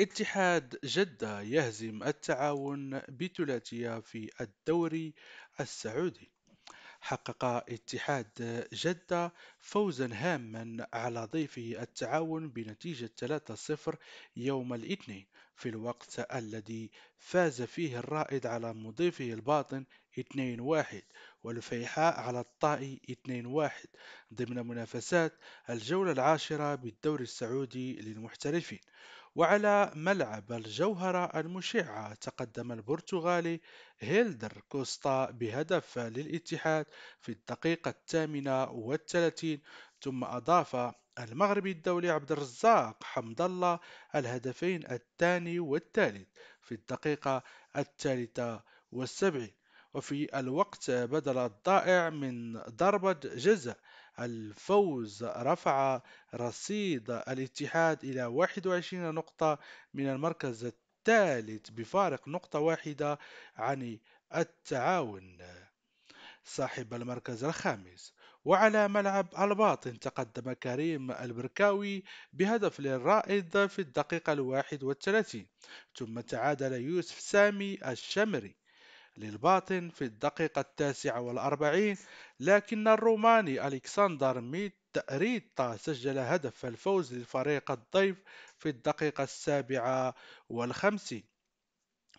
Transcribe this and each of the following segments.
اتحاد جدة يهزم التعاون بثلاثية في الدوري السعودي حقق اتحاد جدة فوزا هاما على ضيفه التعاون بنتيجة 3-0 يوم الاثنين في الوقت الذي فاز فيه الرائد على مضيفه الباطن 2-1 والفيحاء على الطائي 2-1 ضمن منافسات الجولة العاشرة بالدوري السعودي للمحترفين وعلى ملعب الجوهرة المشعة تقدم البرتغالي هيلدر كوستا بهدف للاتحاد في الدقيقة الثامنة والثلاثين ثم أضاف المغربي الدولي عبد الرزاق حمد الله الهدفين الثاني والثالث في الدقيقة الثالثة والسبعين وفي الوقت بدل الضائع من ضربة جزاء الفوز رفع رصيد الاتحاد إلى 21 نقطة من المركز الثالث بفارق نقطة واحدة عن التعاون صاحب المركز الخامس وعلى ملعب الباطن تقدم كريم البركاوي بهدف للرائد في الدقيقة الواحد والثلاثين ثم تعادل يوسف سامي الشمري للباطن في الدقيقة التاسعة والأربعين لكن الروماني ألكسندر ميت ريتا سجل هدف الفوز للفريق الضيف في الدقيقة السابعة والخمسين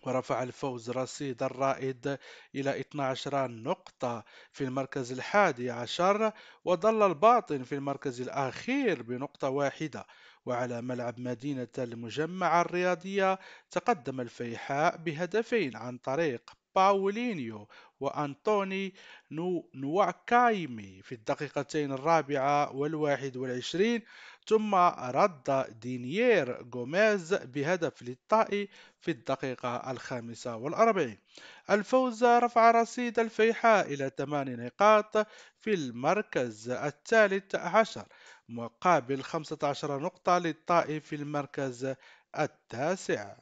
ورفع الفوز رصيد الرائد إلى 12 نقطة في المركز الحادي عشر وظل الباطن في المركز الأخير بنقطة واحدة وعلى ملعب مدينة المجمع الرياضية تقدم الفيحاء بهدفين عن طريق باولينيو وأنطوني نواكايمي في الدقيقتين الرابعة والواحد والعشرين ثم رد دينيير غوميز بهدف للطائي في الدقيقة الخامسة والأربعين الفوز رفع رصيد الفيحاء إلى ثمان نقاط في المركز الثالث عشر مقابل 15 نقطة للطائي في المركز التاسع